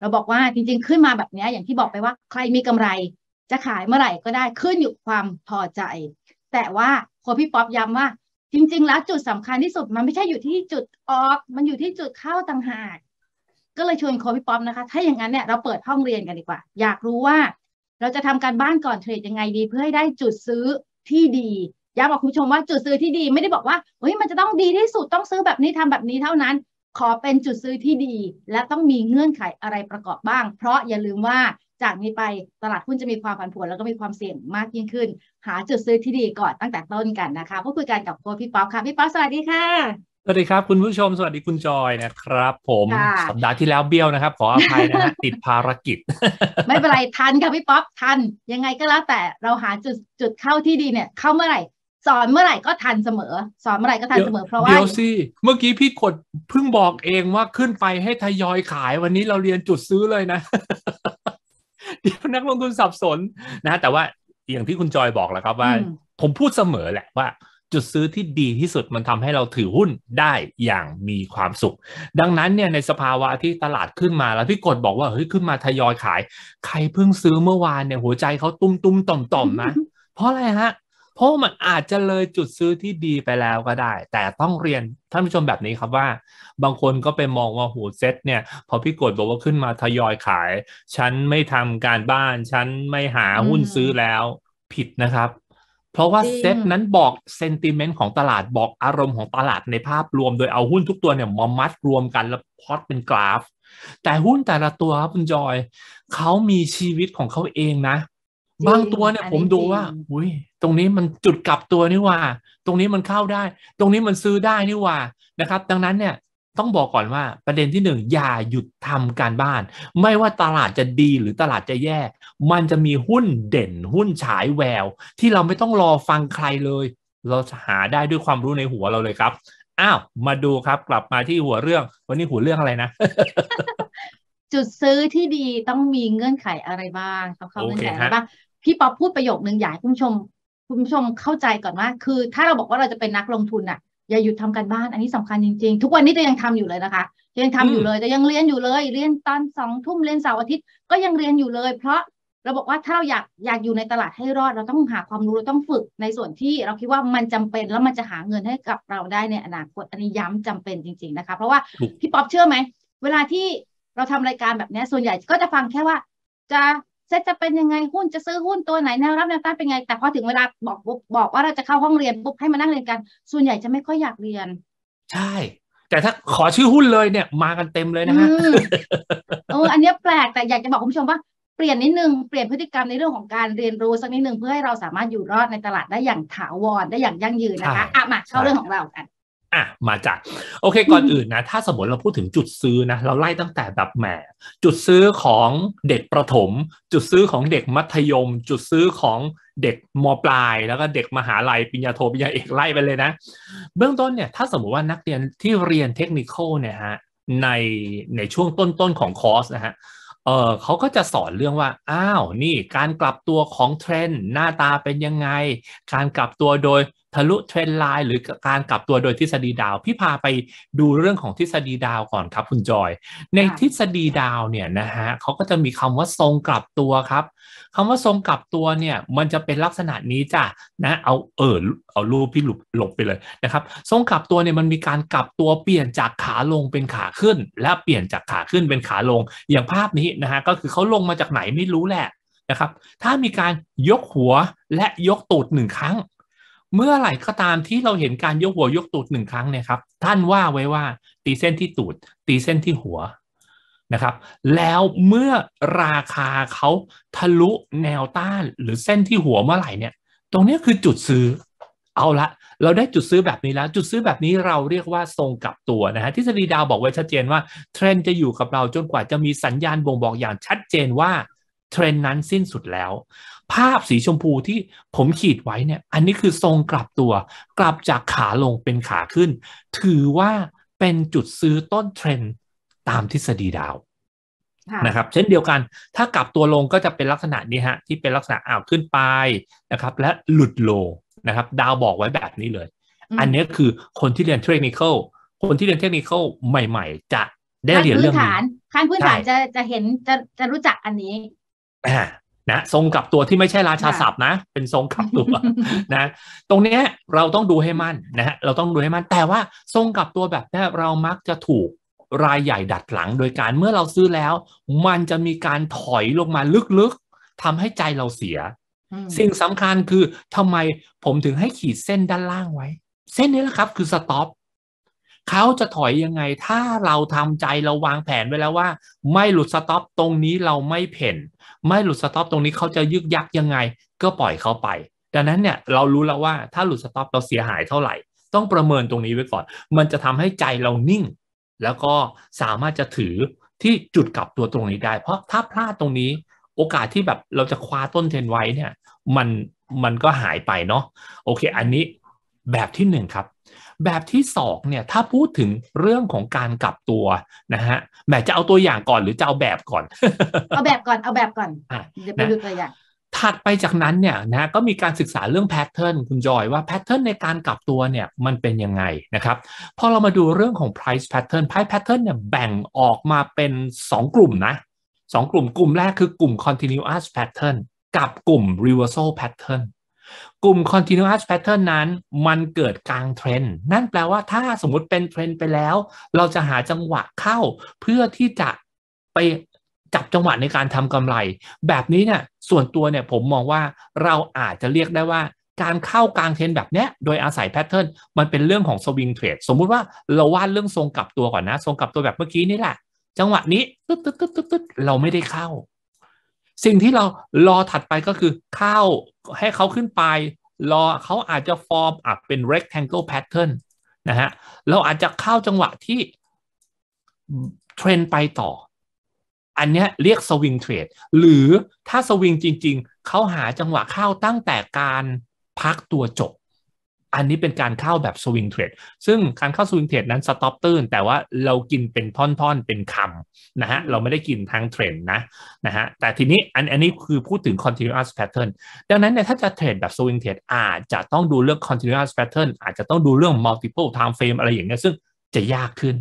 เราบอกว่าจริง ๆ ขึ้นมาแบบนี้อย่างที่บอกไปว่าใครมีกำไรจะขายเมื่อไหร่ก็ได้ขึ้นอยู่ความพอใจ แต่ว่าคนพี่ป๊อปย้ำว่า จริง ๆ แล้วจุดสำคัญที่สุด มันไม่ใช่อยู่ที่จุดออกมันอยู่ที่จุดเข้าต่างหากก็เลยชวนโค้พี่ป๊อปนะคะถ้าอย่างนั้นเนี่ยเราเปิดห้องเรียนกันดีกว่าอยากรู้ว่า เราจะทำการบ้านก่อนเทรดยังไงดี เพื่อให้ได้จุดซื้อที่ดีย้ำบอกคุณผู้ชมว่าจุดซื้อที่ดี ไม่ได้บอกว่าเฮ้ยมันจะต้องดีที่สุดต้องซื้อแบบนี้ทำแบบนี้เท่านั้นขอเป็นจุดซื้อที่ดี และต้องมีเงื่อนไขอะไรประกอบบ้าง เพราะอย่าลืมว่าจากนี้ไปตลาดหุ้นจะมีความผันผวน แล้วก็มีความเสี่ยงมากยิ่งขึ้น หาจุดซื้อที่ดีก่อนตั้งแต่ต้นกันนะคะพูดคุยกันกับโค้พี่ป๊อปค่ะพี่ป๊อปสวัสดีค่ะ สวัสดีครับ คุณผู้ชมสวัสดีคุณจอยนะครับ ผมสัปดาห์ที่แล้วเบี้ยวนะครับขออภัยนะฮะติดภารกิจ ไม่เป็นไรทันครับพี่ป๊อปทันยังไงก็แล้วแต่เราหาจุดจุดเข้าที่ดีเนี่ยเข้าเมื่อไหร่สอนเมื่อไหร่ก็ทันเสมอสอนเมื่อไหร่ก็ทันเสมอเพราะว่าเดี๋ยวสิเมื่อกี้พี่กดเพิ่งบอกเองว่าขึ้นไปให้ทยอยขาย วันนี้เราเรียนจุดซื้อเลยนะเดี๋ยวนักลงทุนสับสนนะแต่ว่าอย่างที่คุณจอยบอกแล้วครับว่าผมพูดเสมอแหละว่า จุดซื้อที่ดีที่สุดมันทำให้เราถือหุ้นได้อย่างมีความสุข ดังนั้นเนี่ยในสภาวะที่ตลาดขึ้นมาแล้วพี่กดบอกว่าเฮ้ยขึ้นมาทยอยขาย ใครเพิ่งซื้อเมื่อวานเนี่ยหัวใจเขาตุ้มตุ้มต่อมต่อมนะเพราะอะไรฮะเพราะมันอาจจะเลยจุดซื้อที่ดีไปแล้วก็ได้ แต่ต้องเรียนท่านผู้ชมแบบนี้ครับว่าบางคนก็ไปมองว่าหูเซ็ตเนี่ย พอพี่กดบอกว่าขึ้นมาทยอยขาย ฉันไม่ทำการบ้าน ฉันไม่หาหุ้นซื้อแล้วผิดนะครับ เพราะว่าเซ็ตนั้นบอกเซนติเมนต์ของตลาดบอกอารมณ์ของตลาดในภาพรวมโดยเอาหุ้นทุกตัวเนี่ยมามัดรวมกันแล้วพอตเป็นกราฟ แต่หุ้นแต่ละตัวครับคุณจอยเขามีชีวิตของเขาเองนะบางตัวเนี่ยผมดูว่า อุ้ยตรงนี้มันจุดกลับตัว นี่ว่า ตรงนี้มันเข้าได้ ตรงนี้มันซื้อได้นี่ว่านะครับ ดังนั้นเนี่ยต้องบอกก่อนว่าประเด็นที่หนึ่งอย่าหยุดทำการบ้าน ไม่ว่าตลาดจะดีหรือตลาดจะแย่ มันจะมีหุ้นเด่นหุ้นฉายแวว ที่เราไม่ต้องรอฟังใครเลย เราหาได้ด้วยความรู้ในหัวเราเลยครับ อ้าว มาดูครับ กลับมาที่หัวเรื่องวันนี้หัวเรื่องอะไรนะจุดซื้อที่ดีต้องมีเงื่อนไขอะไรบ้างเขาเข้าเงื่อนไขอะไรบ้างพี่ป๊อปพูดประโยคนึงอยากใหคุณผู้ชมคุณผู้ชมเข้าใจก่อนว่าคือถ้าเราบอกว่าเราจะเป็นนักลงทุนอะอย่าหยุดทำการบ้านอันนี้สำคัญจริงๆ ทุกวันนี้จะยังทำอยู่เลยนะคะยังทำอยู่เลยจะยังเรียนอยู่เลย เรียนตอนสองทุ่มเรียนเสาร์อาทิตย์ ก็ยังเรียนอยู่เลย เพราะเราบอกว่าถ้าเราอยากอยากอยู่ในตลาดให้รอดเราต้องหาความรู้เราต้องฝึกในส่วนที่เราคิดว่ามันจำเป็นแล้วมันจะหาเงินให้กับเราได้ในอนาคตอันนี้ย้ำจำเป็นจริง ๆ นะคะเพราะว่าพี่ป๊อปเชื่อไหมเวลาที่เราทำรายการแบบนี้ ส่วนใหญ่ก็จะฟังแค่ว่าจะเซ็ตจะเป็นยังไงหุ้นจะซื้อหุ้นตัวไหนแนวรับแนวต้านเป็นไง แต่พอถึงเวลาบอกบอกว่าเราจะเข้าห้องเรียนปุ๊บให้มานั่งเรียนกัน ส่วนใหญ่จะไม่ค่อยอยากเรียน ใช่ แต่ถ้าขอชื่อหุ้นเลยเนี่ย มากันเต็มเลยนะฮะเอออันนี้แปลกแต่อยากจะบอกคุณผู้ชม ว่าเปลี่ยนนิดนึงเปลี่ยนพฤติกรรมในเรื่องของการเรียนรู้สักนิดนึงเพื่อให้เราสามารถอยู่รอดในตลาดได้อย่างถาวรได้อย่างยั่งยืนนะคะอ่ะมาเข้าเรื่องของเรากันอ่ะมาจากโอเคก่อนอื่นนะถ้าสมมติ เราพูดถึงจุดซื้อนะเราไล่ตั้งแต่แบบแหมจุดซื้อของเด็กประถม จุดซื้อของเด็กมัธยม จุดซื้อของเด็กมปลาย แล้วก็เด็กมหาลัยปริญญาโทปริญญาเอกไล่ไปเลยนะเบื้องต้นเนี่ยถ้าสมมติว่านักเรียนที่เรียนเทคนิคเนี่ยฮะในในช่วงต้น ๆ ของคอร์สนะฮะเออเขาก็จะสอนเรื่องว่าอ้าวนี่ การกลับตัวของเทรนด์หน้าตาเป็นยังไง การกลับตัวโดยทะลุเทรนไลน์หรือการกลับตัวโดยทฤษฎีดาวพี่พาไปดูเรื่องของทฤษฎีดาวก่อนครับ คุณจอย ในทฤษฎีดาวเนี่ยนะฮะเขาก็จะมีคำว่าทรงกลับตัวครับคำว่าทรงกลับตัวเนี่ยมันจะเป็นลักษณะนี้จ้ะนะเอาเออเอารูปพี่หลบหลบไปเลยนะครับทรงกลับตัวเนี่ยมันมีการกลับตัวเปลี่ยนจากขาลงเป็นขาขึ้น และเปลี่ยนจากขาขึ้นเป็นขาลง อย่างภาพนี้นะฮะก็คือเขาลงมาจากไหนไม่รู้แหละนะครับ ถ้ามีการยกหัวและยกตูดหนึ่งครั้ง เมื่อไหร่ก็ตามที่เราเห็นการยกหัวยกตูดหนึ่งครั้งเนี่ยครับ ท่านว่าไว้ว่าตีเส้นที่ตูด ตีเส้นที่หัวนะครับแล้วเมื่อราคาเขาทะลุแนวต้านหรือเส้นที่หัวเมื่อไหร่เนี่ย ตรงนี้คือจุดซื้อเอาละ เราได้จุดซื้อแบบนี้แล้ว จุดซื้อแบบนี้เราเรียกว่าทรงกลับตัวนะฮะทฤษฎีดาวบอกไว้ชัดเจนว่าเทรนจะอยู่กับเราจนกว่าจะมีสัญญาณบ่งบอกอย่างชัดเจนว่า เทรนนั้นสิ้นสุดแล้ว ภาพสีชมพูที่ผมขีดไว้เนี่ยอันนี้คือทรงกลับตัวกลับจากขาลงเป็นขาขึ้น ถือว่าเป็นจุดซื้อต้นเทรนตามทฤษฎีดาวนะครับเช่นเดียวกันถ้ากลับตัวลงก็จะเป็นลักษณะนี้ฮะ ที่เป็นลักษณะอ้าวขึ้นไปนะครับ และหลุดโลนะครับ ดาวบอกไว้แบบนี้เลย อันนี้คือคนที่เรียนเทคนิคคนที่เรียนเทคนิคใหม่ ๆ จะได้เรียนเรื่องนี้ขั้นพื้นฐานจะจะเห็นจะจะรู้จักอันนี้นะทรงกับตัวที่ไม่ใช่ราชาศัพท์นะ เป็นทรงกับตัวนะ ตรงนี้เราต้องดูให้มั่นนะฮะเราต้องดูให้มั่น แต่ว่าทรงกับตัวแบบนี้เรามักจะถูกรายใหญ่ดัดหลังโดยการเมื่อเราซื้อแล้ว มันจะมีการถอยลงมาลึกๆทำให้ใจเราเสีย สิ่งสำคัญคือทำไมผมถึงให้ขีดเส้นด้านล่างไว้ เส้นนี้แหละครับ คือสต็อปเขาจะถอยยังไง ถ้าเราทำใจเราวางแผนไว้แล้วว่า ไม่หลุดสต็อปตรงนี้เราไม่เพ่น ไม่หลุดสต็อปตรงนี้เขาจะยึกยักยังไง ก็ปล่อยเขาไปดังนั้นเนี่ย เรารู้แล้วว่าถ้าหลุดสต็อปเราเสียหายเท่าไหร่ ต้องประเมินตรงนี้ไว้ก่อน มันจะทำให้ใจเรานิ่งแล้วก็สามารถจะถือที่จุดกลับตัวตรงนี้ได้ เพราะถ้าพลาดตรงนี้โอกาสที่แบบเราจะคว้าต้นเทนไว้เนี่ย มันมันก็หายไปเนาะโอเค อันนี้แบบที่1ครับแบบที่2เนี่ยถ้าพูดถึงเรื่องของการกลับตัวนะฮะแหมจะเอาตัวอย่างก่อนหรือจะเอาแบบก่อนเอาแบบก่อนเอาแบบก่อนเดี๋ยวไปดูตัวอย่างถัดไปจากนั้นเนี่ยนะก็มีการศึกษาเรื่องแพทเทิร์นคุณจอยว่าแพทเทิร์นในการกลับตัวเนี่ยมันเป็นยังไงนะครับพอเรามาดูเรื่องของ price pattern price pattern เนี่ยแบ่งออกมาเป็น 2 กลุ่มนะสกลุ่มกลุ่มแรกคือกลุ่ม continuous pattern กับกลุ่ม reversal pattern กลุ่ม continuous pattern นั้นมันเกิดกลางเทรนด์นั่นแปลว่าถ้าสมมติเป็นเทรนด์ไปแล้ว เราจะหาจังหวะเข้าเพื่อที่จะไปจับจังหวะในการทำกำไรแบบนี้เนี่ยส่วนตัวเนี่ยผมมองว่าเราอาจจะเรียกได้ว่า การเข้ากลางเทรนแบบเนี้ยโดยอาศัยแพทเทิร์นมันเป็นเรื่องของสวิงเทรดสมมุติว่าเราวาดเรื่องทรงกลับตัวก่อนนะทรงกลับตัวแบบเมื่อกี้นี่แหละ จังหวะนี้ ตึ๊ดตึ๊ดตึ๊ดตึ๊ดตึ๊ดเราไม่ได้เข้า สิ่งที่เรารอถัดไปก็คือเข้าให้เขาขึ้นไปรอเขาอาจจะฟอร์มอัพเป็น rectangle pattern นะฮะเราอาจจะเข้าจังหวะที่เทรนไปต่ออันนี้เรียกสวิงเทรดหรือถ้าสวิงจริง ๆ เขาหาจังหวะเข้าตั้งแต่การพักตัวจบ อันนี้เป็นการเข้าแบบสวิงเทรดซึ่งการเข้าสวิงเทรดนั้นสต็อปตื้นแต่ว่าเรากินเป็นท่อนๆเป็นคำนะฮะเราไม่ได้กินทางเทรนนะนะฮะแต่ทีนี้อันอันนี้คือพูดถึง continuous pattern ดังนั้นเนี่ยถ้าจะเทรดแบบสวิงเทรดอาจจะต้องดูเรื่อง continuous pattern อาจจะต้องดูเรื่อง multiple time frame อะไรอย่างเงี้ยซึ่งจะยากขึ้น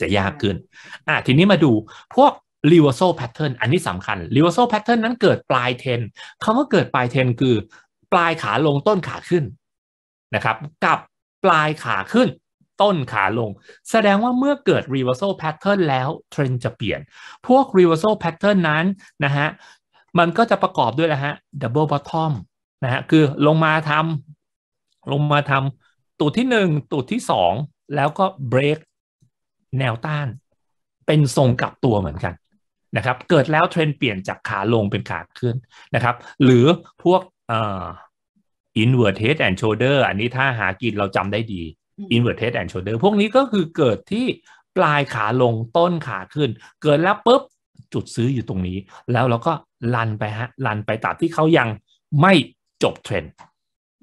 จะยากขึ้นอ่ะทีนี้มาดูพวกรีเวอร์โซ่แพทเทิร์นอันนี้สำคัญรีเวอร์โซ่แพทเทิร์นนั้นเกิดปลายเทนคาว่าเกิดปลายเทน คือปลายขาลงต้นขาขึ้นนะครับกับปลายขาขึ้น ต้นขาลง แสดงว่าเมื่อเกิดรีเวอร์โซ่แพทเทิร์นแล้วเทรนจะเปลี่ยน พวกรีเวอร์โซ่แพทเทิร์นนั้นนะฮะมันก็จะประกอบด้วยนะฮะับเบิลบอททอมนะฮะคือลงมาทำลงมาทำตูดที่1ตูดที่ 2 แล้วก็เบรกแนวต้านเป็นทรงกลับตัวเหมือนกันนะครับ เกิดแล้วเทรนเปลี่ยนจากขาลงเป็นขาขึ้นนะครับ หรือพวกเอ่อ i n อร r เท e แอนด์โชเดอร์อันนี้ถ้าหากินเราจำได้ดี i n วอ r ์เ e สแอนด์โชเดอร์พวกนี้ก็คือเกิดที่ปลายขาลงต้นขาขึ้น เกิดแล้วปุ๊บจุดซื้ออยู่ตรงนี้ แล้วเราก็ลันไปฮะลันไปตาดที่เขายังไม่จบเทรน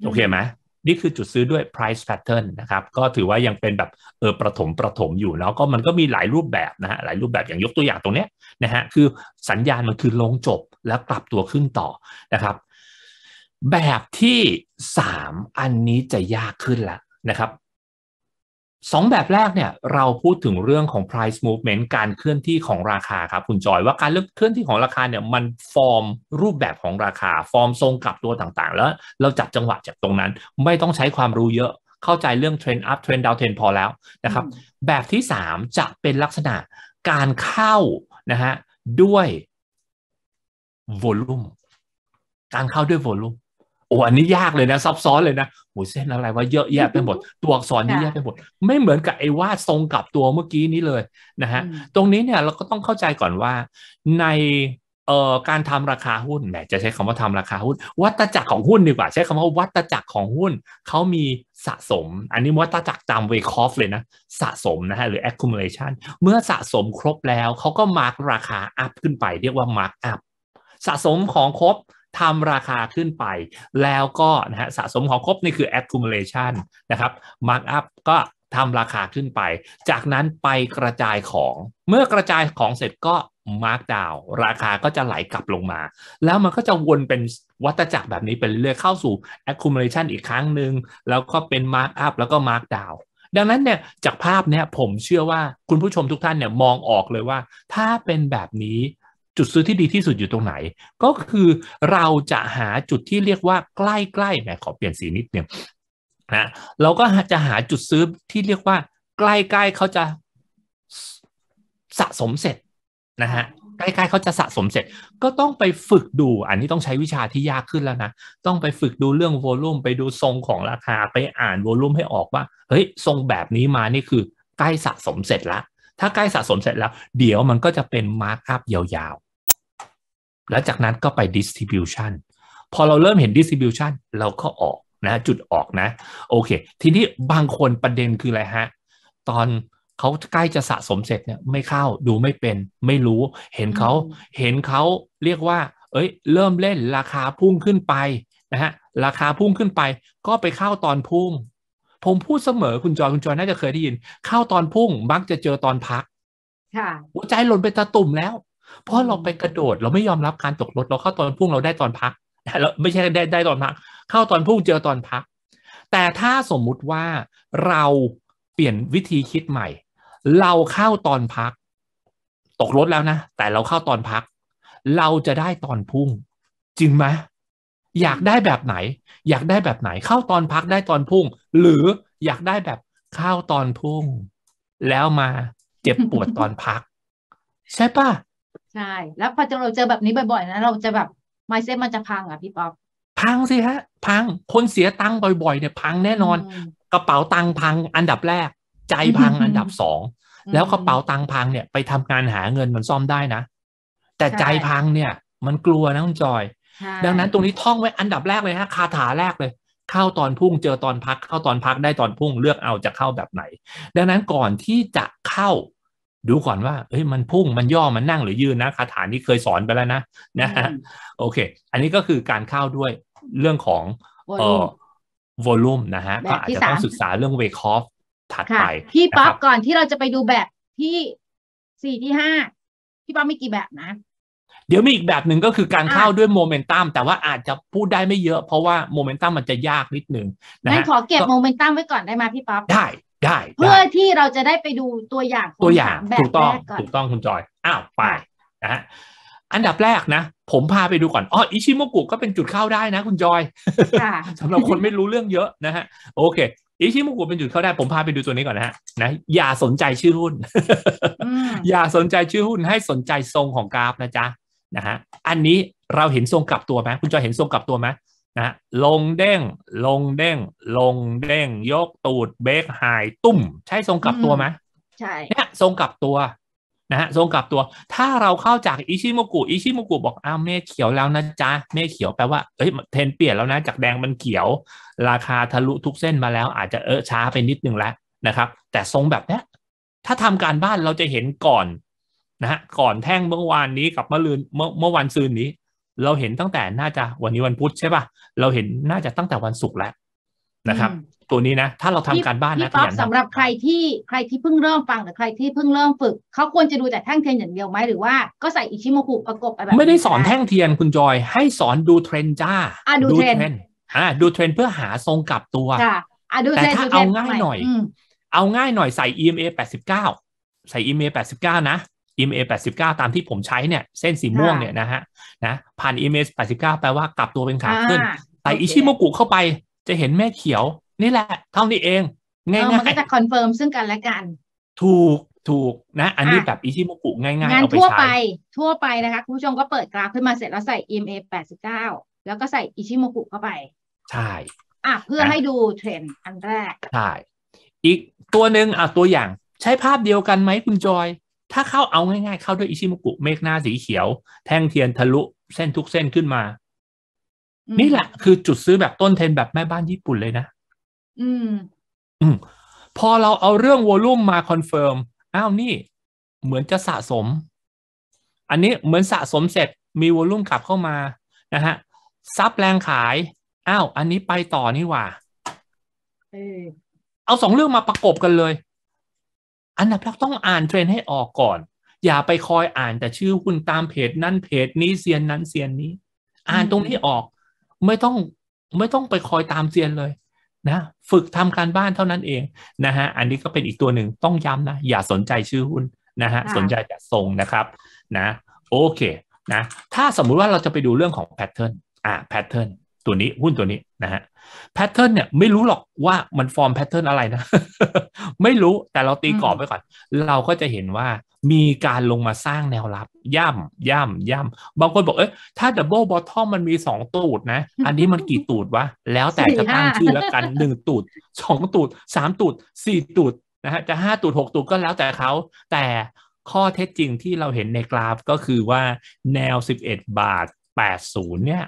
โอเคไหมนี่คือจุดซื้อด้วย price pattern นะครับ ก็ถือว่ายังเป็นแบบเออประถมประถมอยู่เนาะก็มันก็มีหลายรูปแบบนะฮะ หลายรูปแบบอย่างยกตัวอย่างตรงเนี้ยนะฮะ คือสัญญาณมันคือลงจบแล้วกลับตัวขึ้นต่อนะครับ แบบที่ 3 อันนี้จะยากขึ้นละนะครับสองแบบแรกเนี่ยเราพูดถึงเรื่องของ price movement การเคลื่อนที่ของราคาครับ คุณจอยว่าการเคลื่อนที่ของราคาเนี่ยมันฟอร์มรูปแบบของราคา ฟอร์มทรงกลับตัวต่างๆ แล้วเราจับจังหวะจากตรงนั้นไม่ต้องใช้ความรู้เยอะเข้าใจเรื่อง trend up trend down trend พอแล้วนะครับแบบที่ 3 จะเป็นลักษณะการเข้านะฮะด้วย volume การเข้าด้วย volume โอ้อันนี้ยากเลยนะซับซ้อนเลยนะโอ้เส้นอะไรว่าเยอะแยะไปหมดตัวอักษรเยอะแยะไปหมดไม่เหมือนกับไอ้วาดทรงกับตัวเมื่อกี้นี้เลยนะฮะตรงนี้เนี่ยเราก็ต้องเข้าใจก่อนว่า ในเอ่อการทำราคาหุ้นแหมจะใช้คำว่าทำราคาหุ้นวัตจักรของหุ้นดีกว่า ใช้คำว่าวัตจักรของหุ้นเขามีสะสม อันนี้วัตจักรตามเวคอฟเลยนะ สะสมนะฮะหรือ accumulation เมื่อสะสมครบแล้วเขาก็มาร์กราคาอัพขึ้นไป เรียกว่ามาร์กอัพสะสมของครบทำราคาขึ้นไป แล้วก็นะฮะสะสมของครบนี่คือ accumulation นะครับ markup ก็ทำราคาขึ้นไป จากนั้นไปกระจายของ เมื่อกระจายของเสร็จก็มาร์กดาวราคาก็จะไหลกลับลงมา แล้วมันก็จะวนเป็นวัฏจักรแบบนี้ไปเรื่อยๆเข้าสู่ accumulation อีกครั้งหนึ่งแล้วก็เป็นมาร์กอัพแล้วก็มาร์กดาว ดังนั้นเนี่ยจากภาพเนี่ยผมเชื่อว่าคุณผู้ชมทุกท่านเนี่ยมองออกเลยว่า ถ้าเป็นแบบนี้จุดซื้อที่ดีที่สุดอยู่ตรงไหนก็คือเราจะหาจุดที่เรียกว่าใกล้ๆแหมขอเปลี่ยนสีนิดเนี่ยนะเราก็จะหาจุดซื้อที่เรียกว่าใกล้ๆเขาจะสะสมเสร็จนะฮะใกล้ๆเขาจะสะสมเสร็จ ก็ต้องไปฝึกดูอันนี้ต้องใช้วิชาที่ยากขึ้นแล้วนะต้องไปฝึกดูเรื่องโวลูมไปดูทรงของราคาไปอ่านโวลูมให้ออกว่าเฮ้ยทรงแบบนี้มานี่คือ ใกล้สะสมเสร็จละถ้าใกล้สะสมเสร็จแล้ว เดี๋ยวมันก็จะเป็นมาร์คอัพยาวแล้วจากนั้นก็ไป distribution พอเราเริ่มเห็น distribution เราก็ออกนะ จุดออกนะ โอเค ทีนี้บางคนประเด็นคือ อะไรฮะ ตอนเขาใกล้จะสะสมเสร็จเนี่ยไม่เข้าดูไม่เป็น ไม่รู้ เห็นเขาเห็นเขาเรียกว่า เอ้ย เริ่มเล่นราคาพุ่งขึ้นไปนะฮะราคาพุ่งขึ้นไป ก็ไปเข้าตอนพุ่ง ผมพูดเสมอคุณจอยคุณจอยน่าจะเคยได้ยิน เข้าตอนพุ่งมักจะเจอตอนพักหัวใจหล่นไปตะตุ่มแล้วเพราะเราไปกระโดด เราไม่ยอมรับการตกรถเราเข้าตอนพุ่ง เราได้ตอนพักเราไม่ใช่ได้ได้ตอนพัก เข้าตอนพุ่งเจอตอนพัก แต่ถ้าสมมุติว่าเราเปลี่ยนวิธีคิดใหม่ เราเข้าตอนพัก ตกรถแล้วนะ แต่เราเข้าตอนพัก เราจะได้ตอนพุ่งจริงไหมอยากได้แบบไหน อยากได้แบบไหน เข้าตอนพักได้ตอนพุ่ง หรืออยากได้แบบ เข้าตอนพุ่ง แล้วมาเจ็บปวดตอนพักใช่ปะใช่แล้วพอเราเจอแบบนี้บ่อยๆนะเราจะแบบไมเซ็ตมันจะพังอ่ะพี่ป๊อปพังสิฮะ พังคนเสียตังค์บ่อยๆเนี่ยพังแน่นอนกระเป๋าตังค์พังอันดับแรก ใจพังอันดับสองแล้วกระเป๋าตังค์พังเนี่ยไปทำงานหาเงินมันซ่อมได้นะ แต่ใจพังเนี่ยมันกลัวนะคุณจอย ดังนั้นตรงนี้ท่องไว้อันดับแรกเลยฮะ คาถาแรกเลย เข้าตอนพุ่งเจอตอนพักเข้าตอนพักได้ตอนพุ่งเลือกเอาจะเข้าแบบไหน ดังนั้นก่อนที่จะเข้าดูก่อนว่าเฮ้ย มันพุ่ง มันย่อ มันนั่งหรือยืนนะคาถา นี้เคยสอนไปแล้วนะ นะโอเค อันนี้ก็คือการเข้าด้วยเรื่องของเอ่อวอลุ่มนะฮะก็อาจจะต้องศึกษาเรื่องเวคอฟถัดไปพี่ป๊อปก่อนที่เราจะไปดูแบบที่สี่ที่ห้าพี่ป๊อปมีกี่แบบนะ เดี๋ยวมีอีกแบบหนึ่งก็คือการเข้าด้วยโมเมนตัม แต่ว่าอาจจะพูดได้ไม่เยอะ เพราะว่าโมเมนตัมมันจะยากนิดนึง นะขอเก็บโมเมนตัมไว้ก่อนได้ไหมพี่ป๊อปได้ได้เพื่อที่เราจะได้ไปดูตัวอย่างตัวอย่างถูกต้องถูกต้องคุณจอยอ้าวไปนะฮะอันดับแรกนะ ผมพาไปดูก่อนอ๋ออิชิโมกุก็เป็นจุดเข้าได้นะ คุณจอยสำหรับคนไม่รู้เรื่องเยอะนะฮะโอเคอิชิโมกุเป็นจุดเข้าได้ผมพาไปดูตัวนี้ก่อนนะฮะนะอย่าสนใจชื่อหุ้นอย่าสนใจชื่อหุ้นให้สนใจทรงของกราฟนะจ๊ะนะฮะอันนี้เราเห็นทรงกลับตัวไหมคุณจอยเห็นทรงกลับตัวไหมนะลงเด้ง ลงเด้ง ลงเด้ง ยกตูดเบรกหายตุ่ม ใช่ทรงกลับตัวไหมใช่เนี่ยทรงกลับตัวนะฮะทรงกลับตัว ถ้าเราเข้าจากอิชิโมกุอิชิโมกุบอกอ้าวเมฆเขียวแล้วนะจ๊ะเมฆเขียวแปลว่า เอ้ย เทนเปลี่ยนแล้วนะจากแดงมันเขียว ราคาทะลุทุกเส้นมาแล้ว อาจจะเออช้าไปนิดนึงแล้วนะครับ แต่ทรงแบบเนี้ยถ้าทำการบ้านเราจะเห็นก่อนนะฮะก่อนแท่งเมื่อวานนี้กับเมื่อลืนเมื่อเมื่อวันซืนนี้เราเห็นตั้งแต่น่าจะวันนี้วันพุธใช่ป่ะเราเห็นน่าจะตั้งแต่วันศุกร์แล้วนะครับ ตัวนี้นะ ถ้าเราทำการบ้านนะพี่ป๊อปสำหรับใครที่ใครที่เพิ่งเริ่มฟังหรือใครที่เพิ่งเริ่มฝึก เขาควรจะดูแต่แท่งเทียนอย่างเดียวไหมหรือว่าก็ใส่อิชิโมกุประกบไปแบบไม่ได้สอนแท่งเทียนคุณจอยให้สอนดูเทรนจ้าดูเทรนอ่าดูเทรนเพื่อหาทรงกลับตัวแต่ถ้าเอาง่ายหน่อยเอาง่ายหน่อยใส่ EMA 89 ใส่ EMA 89 นะ EMA 89ตามที่ผมใช้เนี่ย เส้นสีม่วงเนี่ยนะฮะ นะ ผ่าน EMA 89แปลว่ากลับตัวเป็นขาขึ้นใส่อิชิโมกุเข้าไป จะเห็นแม่เขียว นี่แหละ เท่านี้เอง ง่ายๆ มันก็จะคอนเฟิร์มซึ่งกันและกัน ถูก ถูก นะ อันนี้แบบอิชิโมกุง่ายๆอา้ทั่วไป ทั่วไปนะคะคุณผู้ชมก็เปิดกราฟขึ้นมาเสร็จแล้วใส่ EMA 89แล้วก็ใส่อิชิโมกุเข้าไป ใช่ อ่ะ เพื่อให้ดูเทรนด์อันแรก ใช่ อีกตัวหนึ่งอ่ะตัวอย่างใช้ภาพเดียวกันไหมคุณจอยถ้าเข้าเอาง่ายๆ เข้าด้วยอิชิมุกุเมฆหน้าสีเขียวแท่งเทียนทะลุเส้นทุกเส้นขึ้นมา นี่แหละคือจุดซื้อแบบต้นเทนแบบแม่บ้านญี่ปุ่นเลยนะอืมอืมพอเราเอาเรื่องวอลุ่มมาคอนเฟิร์มอ้าวนี่ เหมือนจะสะสม อันนี้เหมือนสะสมเสร็จมีวอลุ่มกลับเข้ามา นะฮะซับแรงขายอ้าวอันนี้ไปต่อนี่หว่า เอาสองเรื่องมาประกบกันเลยอันดับแรกต้องอ่านเทรนให้ออกก่อน อย่าไปคอยอ่านแต่ชื่อคุณตามเพจนั่นเพจนี้เซียนนั้นเซียนนี้ อ่านตรงนี้ออกไม่ต้องไม่ต้องไปคอยตามเซียนเลยนะฝึกทำการบ้านเท่านั้นเองนะฮะอันนี้ก็เป็นอีกตัวหนึ่งต้องย้ำนะอย่าสนใจชื่อหุ้นนะฮะสนใจแต่ทรงนะครับนะโอเคนะถ้าสมมุติว่าเราจะไปดูเรื่องของแพทเทิร์นอ่าแพทเทิร์นตัวนี้หุ้นตัวนี้นะฮะ แพทเทิร์นเนี่ยไม่รู้หรอกว่ามันฟอร์มแพทเทิร์นอะไรนะ ไม่รู้แต่เราตีกรอบไว้ก่อน เราก็จะเห็นว่ามีการลงมาสร้างแนวรับ ย่ำย่ำย่ำบางคนบอกเอ้ยถ้าดับเบิลบอททอมมันมีสองตูดนะ อันนี้มันกี่ตูดวะแล้วแต่จะตั้งชื่อแล้วกันหนึ่งตูดสองตูดสามตูดสี่ตูดนะฮะจะห้าตูดหกตูดก็แล้วแต่เขาแต่ข้อเท็จจริงที่เราเห็นในกราฟ ก็คือว่าแนวสิบเอ็ดบาทแปดศูนย์เนี่ย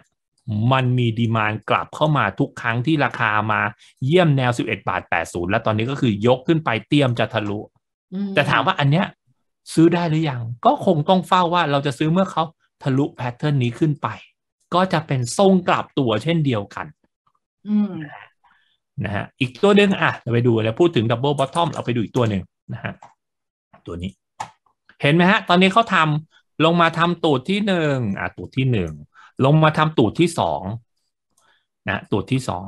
มันมีดีมานกลับเข้ามาทุกครั้งที่ราคามาเยี่ยมแนว 11บาท80 แล้วตอนนี้ก็คือยกขึ้นไปเตรียมจะทะลุแต่ถามว่าอันเนี้ย ซื้อได้หรือยัง ก็คงต้องเฝ้าว่าเราจะซื้อเมื่อเขาทะลุแพทเทิร์นนี้ขึ้นไป ก็จะเป็นทรงกลับตัวเช่นเดียวกันนะฮะอีกตัวหนึ่งอ่ะเราไปดูแล้วพูดถึงดับเบิลบอททอมเราไปดูอีกตัวหนึ่งนะฮะตัวนี้ เห็นไหมฮะ ตอนนี้เขาทำลงมาทำตูดที่หนึ่งอ่ะตูดที่หนึ่งลงมาทำตูดที่สองนะตูดที่สอง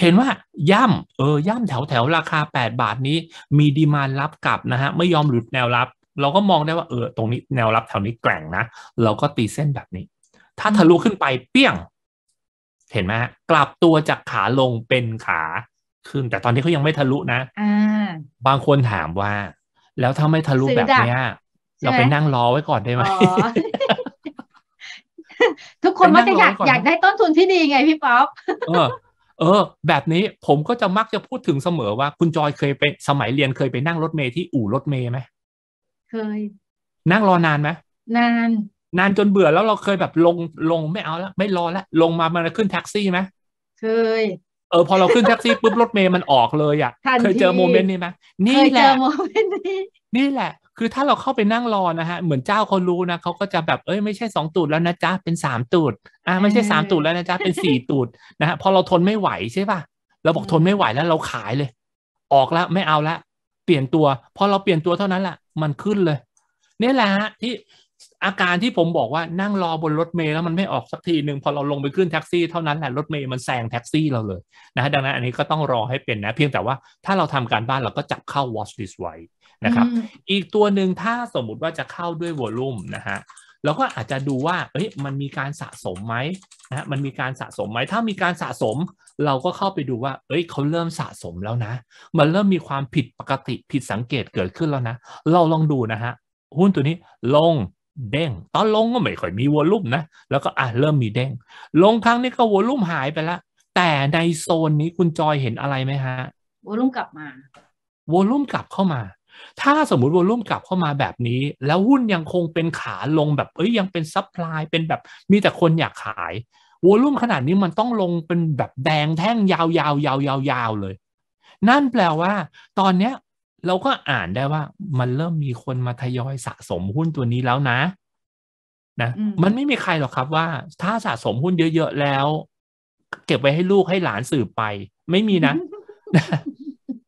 เห็นว่าย่ำเออย่ำแถวแถวราคา8บาทนี้ มีดีมานรับกลับนะฮะไม่ยอมหลุดแนวรับ เราก็มองได้ว่า เออ ตรงนี้แนวรับแถวนี้แกร่งนะเราก็ตีเส้นแบบนี้ ถ้าทะลุขึ้นไปเปี้ยง เห็นไหมกลับตัวจากขาลงเป็นขาขึ้น แต่ตอนนี้เขายังไม่ทะลุนะบางคนถามว่าแล้วถ้าไม่ทะลุแบบเนี้ยเราไปนั่งรอไว้ก่อนได้ไหมทุกคนมักจะอยากอยากได้ต้นทุนที่ดีไงพี่ป๊อปเออ เออ แบบนี้ผมก็จะมักจะพูดถึงเสมอว่า คุณจอยเคยไปสมัยเรียนเคยไปนั่งรถเมย์ที่อู่รถเมย์ไหมเคย นั่งรอนานไหมนาน นานจนเบื่อแล้วเราเคยแบบลงลงไม่เอาแล้วไม่รอแล้วลงมามันขึ้นแท็กซี่ไหมเคยเออพอเราขึ้นแท็กซี่ปุ๊บรถเมย์มันออกเลยอ่ะเคยเจอโมเมนต์นี้ไหมนี่แหละนี่แหละคือถ้าเราเข้าไปนั่งรอนะฮะ เหมือนเจ้าเขารู้นะเขาก็จะแบบเอ้ยไม่ใช่สองตูดแล้วนะจ๊ะ เป็นสามตูด อ่าไม่ใช่สามตูดแล้วนะจ๊ะ เป็นสี่ตูดนะฮะพอเราทนไม่ไหวใช่ป่ะเราบอกทนไม่ไหวแล้วเราขายเลย ออกแล้วไม่เอาละเปลี่ยนตัวพอเราเปลี่ยนตัวเท่านั้นแหละมันขึ้นเลยนี่แหละฮะที่อาการที่ผมบอกว่านั่งรอบนรถเมล์แล้วมันไม่ออกสักทีหนึ่งพอเราลงไปขึ้นแท็กซี่เท่านั้นแหละรถเมล์มันแซงแท็กซี่เราเลยนะดังนั้นอันนี้ก็ต้องรอให้เป็นนะ เพียงแต่ว่าถ้าเราทำการบ้านเราก็จับเข้า watch this ไว้นะครับอีกตัวหนึ่งถ้าสมมุติว่าจะเข้าด้วยวอลลุ่มนะฮะเราก็อาจจะดูว่าเอ้ยมันมีการสะสมไหมนะมันมีการสะสมไหม ถ้ามีการสะสม เราก็เข้าไปดูว่า เอ้ยเขาเริ่มสะสมแล้วนะ มันเริ่มมีความผิดปกติผิดสังเกตเกิดขึ้นแล้วนะ เราลองดูนะฮะหุ้นตัวนี้ลงเด้งตอนลงก็ไม่ค่อยมีวอลลุ่มนะ แล้วก็อ่ะเริ่มมีเด้ง ลงครั้งนี้ก็วอลลุ่มหายไปละแต่ในโซนนี้คุณจอยเห็นอะไรไหมฮะวอลลุ่มกลับมาวอลลุ่มกลับเข้ามาถ้าสมมุติวอลุ่มกลับเข้ามาแบบนี้ แล้วหุ้นยังคงเป็นขาลงแบบเอ้ยยังเป็นซัพพลายเป็นแบบ มีแต่คนอยากขายวอลุ่มขนาดนี้มันต้องลงเป็นแบบแดงแท่งยาวยาวยาวยาวยาวเลย นั่นแปลว่า ตอนเนี้ย เราก็อ่านได้ว่า มันเริ่มมีคนมาทยอยสะสมหุ้นตัวนี้แล้วนะ นะมันไม่มีใครหรอกครับว่า ถ้าสะสมหุ้นเยอะๆแล้ว เก็บไว้ให้ลูกให้หลานสืบไป ไม่มีนะ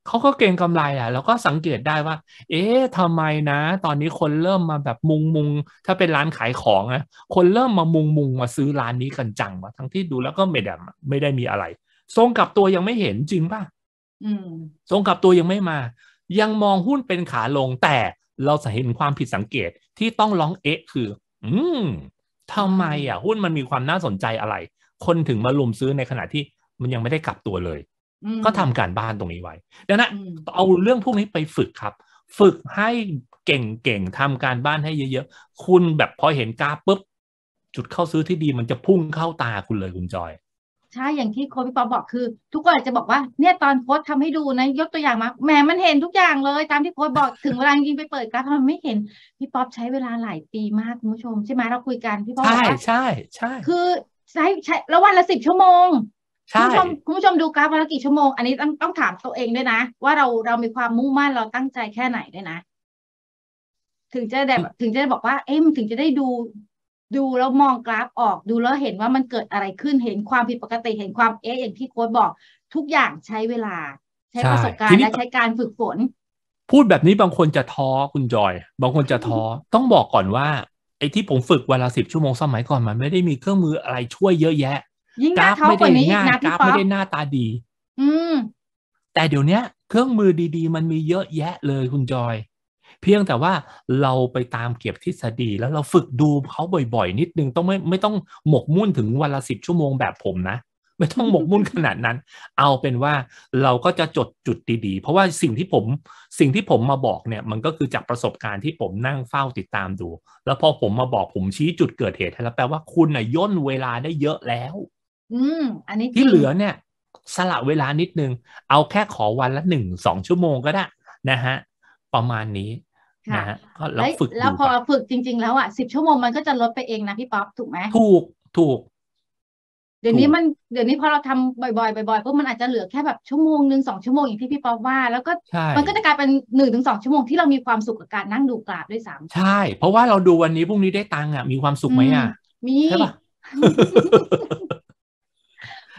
เขาก็เก่งกำไรอ่ะ แล้วก็สังเกตได้ว่า เอ๊ะทำไมนะตอนนี้คนเริ่มมาแบบมุงมุงถ้าเป็นร้านขายของนะคนเริ่มมามุงมุงมาซื้อร้านนี้กันจังวะทั้งที่ดูแล้วก็ไม่ได้ไม่ได้มีอะไร ทรงกับตัวยังไม่เห็นจริงป่ะทรงกับตัวยังไม่มา ยังมองหุ้นเป็นขาลงแต่เราจะเห็นความผิดสังเกตที่ต้องร้องเอ๊ะ คืออืมทำไมอ่ะ หุ้นมันมีความน่าสนใจอะไร คนถึงมาลุมซื้อในขณะที่มันยังไม่ได้กลับตัวเลยก็ทำการบ้านตรงนี้ไว้ดังนั้นเอาเรื่องพวกนี้ไปฝึกครับ ฝึกให้เก่งๆทำการบ้านให้เยอะ ๆคุณแบบพอเห็นกราฟปุ๊บจุดเข้าซื้อที่ดีมันจะพุ่งเข้าตาคุณเลยคุณจอยใช่อย่างที่โค้ชพี่ปอบอกคือ ทุกคนอาจจะบอกว่าเนี่ยตอนโค้ชทาให้ดูนะ ยกตัวอย่างมาแหมมันเห็นทุกอย่างเลย ตามที่โค้ชบอกถึงเวลาจริงไปเปิดกราฟมันไม่เห็นพี่ป๊อบใช้เวลาหลายปีมากคุณผู้ชม ใช่ไหมเราคุยกันพี่ป๊อบใช่ใช่ใช่ คือใช้ใช้แล้ววันละสิบชั่วโมงคุณผู้ชมผู้ชมดูกราฟวันละกี่ชั่วโมง อันนี้ต้องต้องถามตัวเองด้วย นะ ว่าเราเรามีความมุ่งมั่นเราตั้งใจแค่ไหนด้วยนะ ถึงจะแบบถึงจะบอกว่าเอ็มถึงจะได้ดูดูแล้วมองกราฟออกดูแล้วเห็นว่ามันเกิดอะไรขึ้นเห็นความผิดปกติเห็นความเอ๊ะอย่างที่โค้ดบอกทุกอย่างใช้เวลา ใช้ประสบการณ์และใช้การฝึกฝน พูดแบบนี้บางคนจะท้อคุณจอย บางคนจะท้อต้องบอกก่อนว่าไอ้ที่ผมฝึกเวลาสิบชั่วโมงสมัยก่อนมัน ไม่ได้มีเครื่องมืออะไรช่วยเยอะแยะยิ่งหน้าเขากว่านี้อีกนะพี่ป๊อปไม่ได้หน้าตาดี อืมแต่เดี๋ยวนี้เครื่องมือดีๆ มันมีเยอะแยะเลยคุณจอย เพียงแต่ว่าเราไปตามเก็บทฤษฎีแล้วเราฝึกดูเขาบ่อยๆ นิดนึงต้องไม่ไม่ต้องหมกมุ่นถึงวันละสิบชั่วโมงแบบผมนะ ไม่ต้องหมกมุ่นขนาดนั้น เอาเป็นว่าเราก็จะจดจุดดีๆ เพราะว่าสิ่งที่ผมสิ่งที่ผมมาบอกเนี่ย มันก็คือจากประสบการณ์ที่ผมนั่งเฝ้าติดตามดู แล้วพอผมมาบอกผมชี้จุดเกิดเหตุแล้วแปลว่าคุณน่ะย่นเวลาได้เยอะแล้วอืม อันนี้ที่เหลือเนี่ยสละเวลานิดนึง เอาแค่ขอวันละหนึ่งสองชั่วโมงก็ได้นะฮะ ประมาณนี้นะฮะก็เราฝึกแล้วพอฝึกจริง ๆ แล้วอ่ะสิบชั่วโมง มันก็จะลดไปเอง นะพี่ป๊อปถูกไหม ถูกถูกเดี๋ยวนี้มันเดี๋ยวนี้พอเราทำบ่อยๆบ่อยๆปุ๊บมันอาจจะเหลือแค่แบบชั่วโมงหนึ่งสองชั่วโมงอย่างที่พี่ป๊อปว่าแล้วก็มันก็จะกลายเป็นหนึ่งถึงสองชั่วโมงที่เรามีความสุขกับการนั่งดูกราฟด้วยซ้ำใช่ เพราะว่าเราดูวันนี้พรุ่งนี้ได้ตังค์อ่ะมีความสุขไหมอ่ะ มีใช่ปะ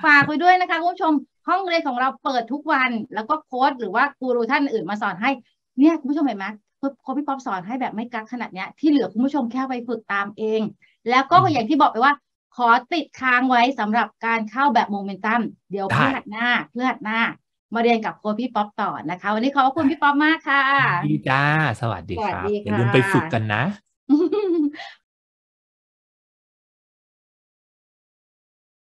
ฝากไปด้วยนะคะคุณผู้ชมห้องเรียนของเราเปิดทุกวันแล้วก็โค้ดหรือว่ากูรูท่านอื่นมาสอนให้เนี่ยคุณผู้ชมเห็นไหมโค้ดพี่ป๊อปสอนให้แบบไม่กักขนาดเนี้ยที่เหลือคุณผู้ชมแค่ไปฝึกตามเอง แล้วก็อย่างที่บอกไปว่าขอติดค้างไว้สำหรับการเข้าแบบโมเมนตัมเดี๋ยวเพื่อหัดหน้าเพื่อหัดหน้า มาเรียนกับโค้ดพี่ป๊อปต่อนะคะวันนี้ขอบคุณพี่ป๊อปมากค่ะดีจ้าสวัสดีครับอย่าลืมไปฝึกกันนะ